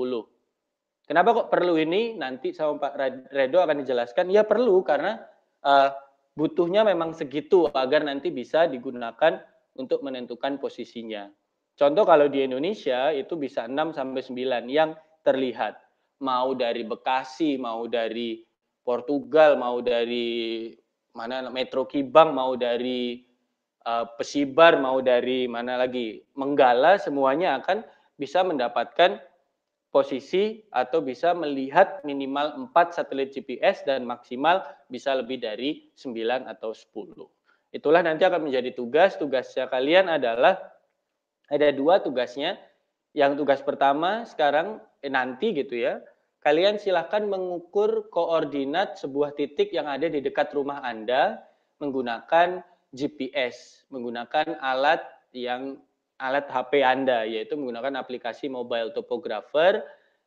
Kenapa kok perlu ini? Nanti sama Pak Redo akan dijelaskan. Ya perlu karena uh, butuhnya memang segitu agar nanti bisa digunakan untuk menentukan posisinya. Contoh kalau di Indonesia itu bisa 6 sampai 9 yang terlihat. Mau dari Bekasi, mau dari Portugal, mau dari mana Metro Kibang, mau dari uh, Pesibar, mau dari mana lagi Menggala, semuanya akan bisa mendapatkan posisi atau bisa melihat minimal 4 satelit GPS dan maksimal bisa lebih dari 9 atau 10. Itulah nanti akan menjadi tugas. Tugasnya kalian adalah ada dua tugasnya. Yang tugas pertama sekarang eh, nanti gitu ya kalian silahkan mengukur koordinat sebuah titik yang ada di dekat rumah Anda menggunakan GPS, menggunakan alat yang alat HP Anda, yaitu menggunakan aplikasi mobile topographer.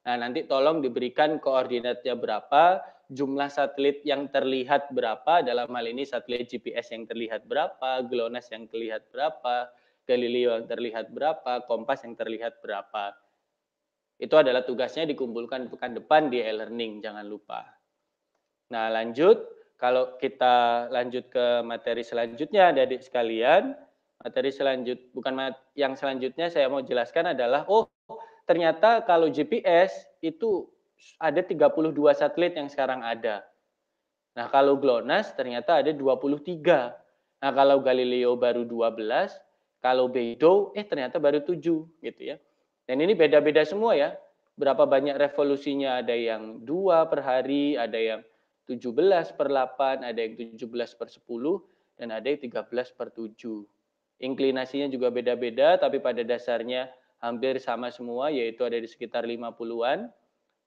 Nah, nanti tolong diberikan koordinatnya berapa, jumlah satelit yang terlihat berapa, dalam hal ini satelit GPS yang terlihat berapa, GLONASS yang terlihat berapa, Galileo yang terlihat berapa, kompas yang terlihat berapa. Itu adalah tugasnya dikumpulkan pekan depan di e-learning, jangan lupa. Nah, lanjut. Kalau kita lanjut ke materi selanjutnya, adik-adik sekalian, materi selanjut bukan mat, yang selanjutnya saya mau jelaskan adalah, oh ternyata kalau GPS itu ada 32 satelit yang sekarang ada. Nah, kalau GLONASS ternyata ada 23. Nah, kalau Galileo baru 12, kalau Beidou eh ternyata baru 7 gitu ya. Dan ini beda-beda semua ya. Berapa banyak revolusinya, ada yang dua per hari, ada yang 17 per 8, ada yang 17 per 10, dan ada yang 13 per 7. Inklinasinya juga beda-beda, tapi pada dasarnya hampir sama semua, yaitu ada di sekitar 50-an.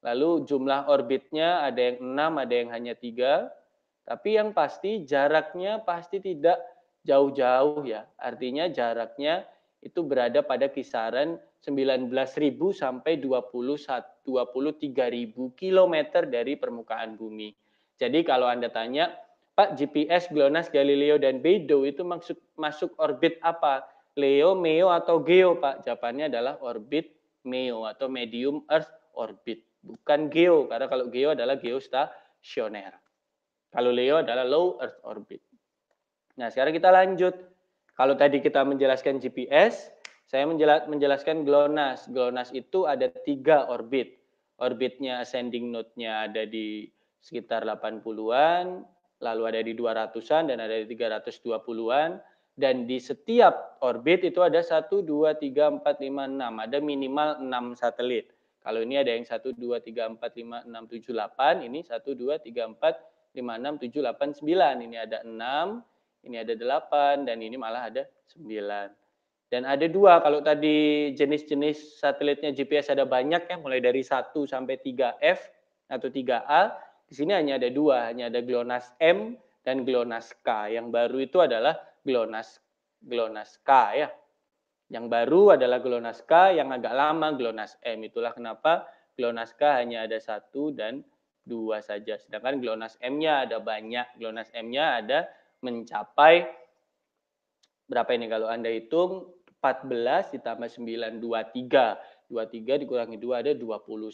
Lalu jumlah orbitnya ada yang 6, ada yang hanya 3. Tapi yang pasti jaraknya pasti tidak jauh-jauh ya. Artinya jaraknya itu berada pada kisaran 19.000 sampai 23.000 km dari permukaan bumi. Jadi kalau Anda tanya, Pak GPS, GLONASS, Galileo dan Beidou itu masuk masuk orbit apa? Leo, Meo atau Geo, Pak? Jawabannya adalah orbit Meo atau medium earth orbit, bukan Geo karena kalau Geo adalah Geostationer. Kalau Leo adalah low earth orbit. Nah, sekarang kita lanjut kalau tadi kita menjelaskan GPS, saya menjelaskan GLONASS. GLONASS itu ada tiga orbit. Orbitnya ascending node-nya ada di sekitar 80-an, lalu ada di 200-an, dan ada di 320-an. Dan di setiap orbit itu ada 1, 2, 3, 4, 5, 6. Ada minimal 6 satelit. Kalau ini ada yang 1, 2, 3, 4, 5, 6, 7, 8. Ini 1, 2, 3, 4, 5, 6, 7, 8, 9. Ini ada 6 ini ada 8, dan ini malah ada 9. Dan ada dua, kalau tadi jenis-jenis satelitnya GPS ada banyak ya, mulai dari 1 sampai 3F atau 3A, di sini hanya ada dua, hanya ada GLONASS M dan GLONASS K. Yang baru itu adalah GLONASS, GLONASS K ya. Yang baru adalah GLONASS K, yang agak lama GLONASS M. Itulah kenapa GLONASS K hanya ada satu dan dua saja. Sedangkan GLONASS M-nya ada banyak. GLONASS M-nya ada mencapai berapa ini kalau Anda hitung 14 ditambah 9 23. 23 dikurangi 2 ada 21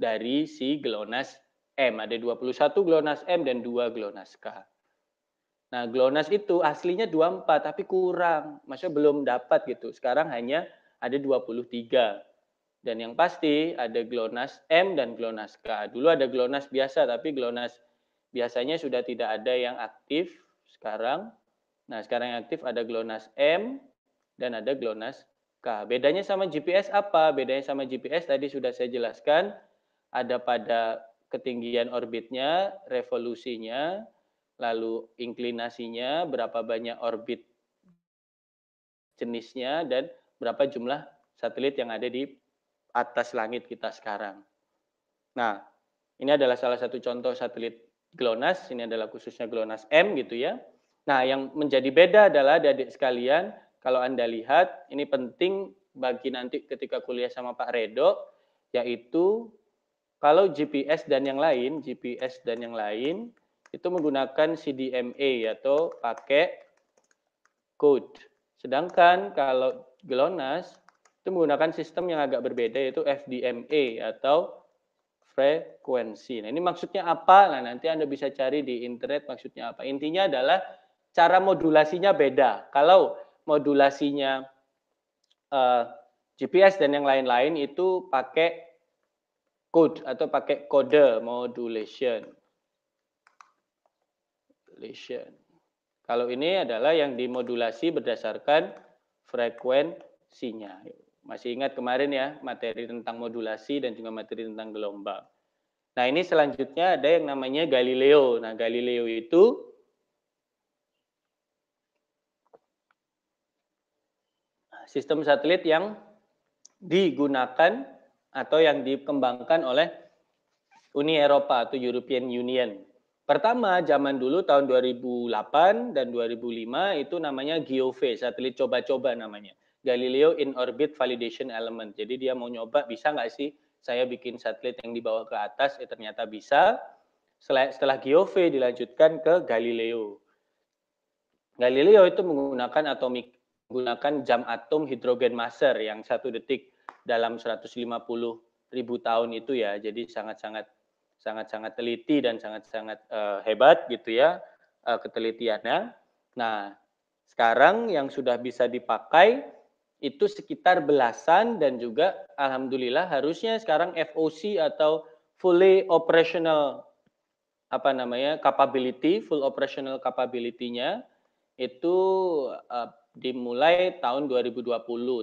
dari si GLONASS M. Ada 21 GLONASS M dan 2 GLONASS K. Nah, GLONASS itu aslinya 24 tapi kurang. Maksudnya belum dapat gitu. Sekarang hanya ada 23. Dan yang pasti ada GLONASS M dan GLONASS K. Dulu ada GLONASS biasa tapi GLONASS biasanya sudah tidak ada yang aktif sekarang. Nah, sekarang yang aktif ada GLONASS M dan ada GLONASS K. Bedanya sama GPS apa? Bedanya sama GPS tadi sudah saya jelaskan, ada pada ketinggian orbitnya, revolusinya, lalu inklinasinya, berapa banyak orbit jenisnya, dan berapa jumlah satelit yang ada di atas langit kita sekarang. Nah, ini adalah salah satu contoh satelit GLONASS, ini adalah khususnya GLONASS M gitu ya. Nah, yang menjadi beda adalah adik sekalian, kalau Anda lihat, ini penting bagi nanti ketika kuliah sama Pak Redo, yaitu kalau GPS dan yang lain, GPS dan yang lain, itu menggunakan CDMA atau pakai code. Sedangkan kalau GLONASS itu menggunakan sistem yang agak berbeda yaitu FDMA atau frekuensi. Nah, ini maksudnya apa? Nah, nanti Anda bisa cari di internet maksudnya apa. Intinya adalah cara modulasinya beda. Kalau modulasinya uh, eh, GPS dan yang lain-lain itu pakai code atau pakai kode modulation. Modulation. Kalau ini adalah yang dimodulasi berdasarkan frekuensinya. Masih ingat kemarin ya materi tentang modulasi dan juga materi tentang gelombang. Nah ini selanjutnya ada yang namanya Galileo. Nah Galileo itu sistem satelit yang digunakan atau yang dikembangkan oleh Uni Eropa atau European Union. Pertama, zaman dulu tahun 2008 dan 2005 itu namanya GeoVe, satelit coba-coba namanya. Galileo in orbit validation element. Jadi dia mau nyoba bisa nggak sih saya bikin satelit yang dibawa ke atas? Eh ternyata bisa. Setelah, setelah Giove dilanjutkan ke Galileo. Galileo itu menggunakan atomik menggunakan jam atom hidrogen maser yang satu detik dalam 150 ribu tahun itu ya. Jadi sangat-sangat sangat-sangat teliti dan sangat-sangat uh, hebat gitu ya uh, ketelitiannya. Nah, sekarang yang sudah bisa dipakai itu sekitar belasan dan juga alhamdulillah harusnya sekarang FOC atau fully operational apa namanya capability full operational capability-nya itu uh, dimulai tahun 2020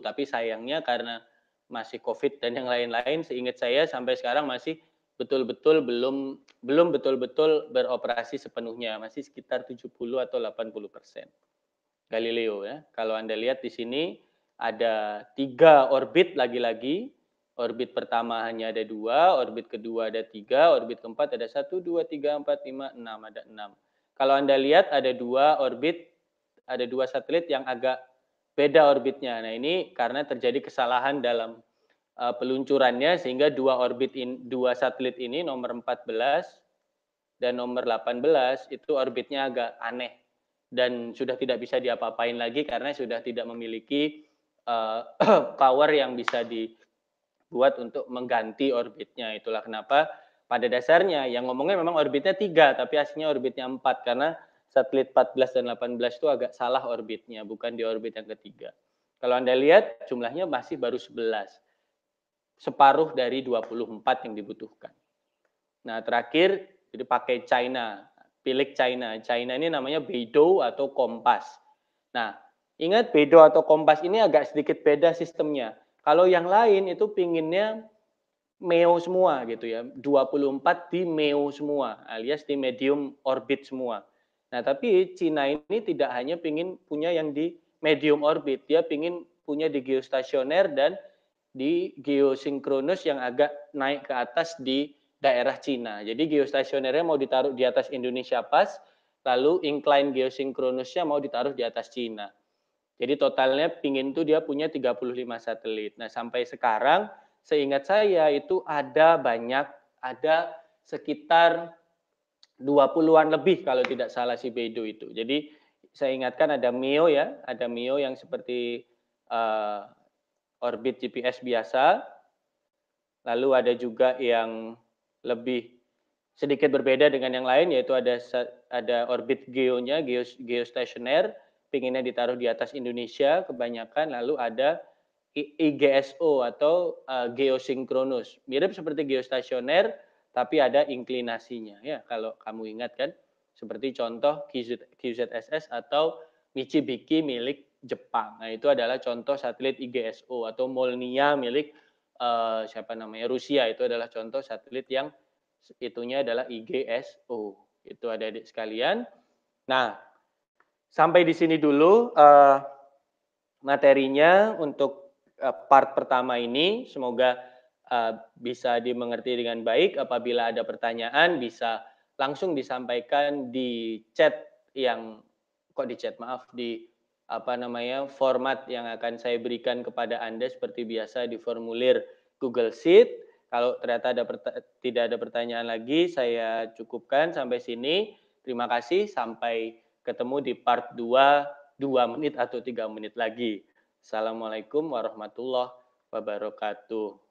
tapi sayangnya karena masih Covid dan yang lain-lain seingat saya sampai sekarang masih betul-betul belum belum betul-betul beroperasi sepenuhnya masih sekitar 70 atau 80 persen Galileo ya kalau anda lihat di sini ada tiga orbit lagi-lagi. Orbit pertama hanya ada dua, orbit kedua ada tiga, orbit keempat ada satu, dua, tiga, empat, lima, enam, ada enam. Kalau Anda lihat ada dua orbit, ada dua satelit yang agak beda orbitnya. Nah ini karena terjadi kesalahan dalam uh, peluncurannya sehingga dua orbit in, dua satelit ini nomor 14 dan nomor 18 itu orbitnya agak aneh dan sudah tidak bisa diapa-apain lagi karena sudah tidak memiliki uh, power yang bisa dibuat untuk mengganti orbitnya. Itulah kenapa pada dasarnya yang ngomongnya memang orbitnya tiga, tapi aslinya orbitnya empat karena satelit 14 dan 18 itu agak salah orbitnya, bukan di orbit yang ketiga. Kalau Anda lihat jumlahnya masih baru 11. Separuh dari 24 yang dibutuhkan. Nah, terakhir jadi pakai China, pilih China. China ini namanya Beidou atau kompas. Nah, Ingat bedo atau kompas ini agak sedikit beda sistemnya. Kalau yang lain itu pinginnya meo semua gitu ya. 24 di meo semua alias di medium orbit semua. Nah tapi Cina ini tidak hanya pingin punya yang di medium orbit. Dia pingin punya di geostasioner dan di geosinkronus yang agak naik ke atas di daerah Cina. Jadi geostasionernya mau ditaruh di atas Indonesia pas, lalu incline geosinkronusnya mau ditaruh di atas Cina. Jadi totalnya pingin itu dia punya 35 satelit. Nah sampai sekarang seingat saya itu ada banyak, ada sekitar 20-an lebih kalau tidak salah si itu. Jadi saya ingatkan ada Mio ya, ada Mio yang seperti uh, orbit GPS biasa. Lalu ada juga yang lebih sedikit berbeda dengan yang lain yaitu ada ada orbit geonya, geostationer. Geo pinginnya ditaruh di atas Indonesia kebanyakan lalu ada IGSO atau uh, eh, geosinkronus mirip seperti geostasioner tapi ada inklinasinya ya kalau kamu ingat kan seperti contoh QZ, QZSS atau Michibiki milik Jepang nah itu adalah contoh satelit IGSO atau Molnia milik uh, siapa namanya Rusia itu adalah contoh satelit yang itunya adalah IGSO itu ada adik sekalian nah sampai di sini dulu uh, materinya untuk uh, part pertama ini. Semoga uh, bisa dimengerti dengan baik. Apabila ada pertanyaan, bisa langsung disampaikan di chat yang kok di chat maaf di apa namanya format yang akan saya berikan kepada anda seperti biasa di formulir Google Sheet. Kalau ternyata ada tidak ada pertanyaan lagi, saya cukupkan sampai sini. Terima kasih. Sampai Ketemu di part 2, 2 menit atau 3 menit lagi. Assalamualaikum warahmatullahi wabarakatuh.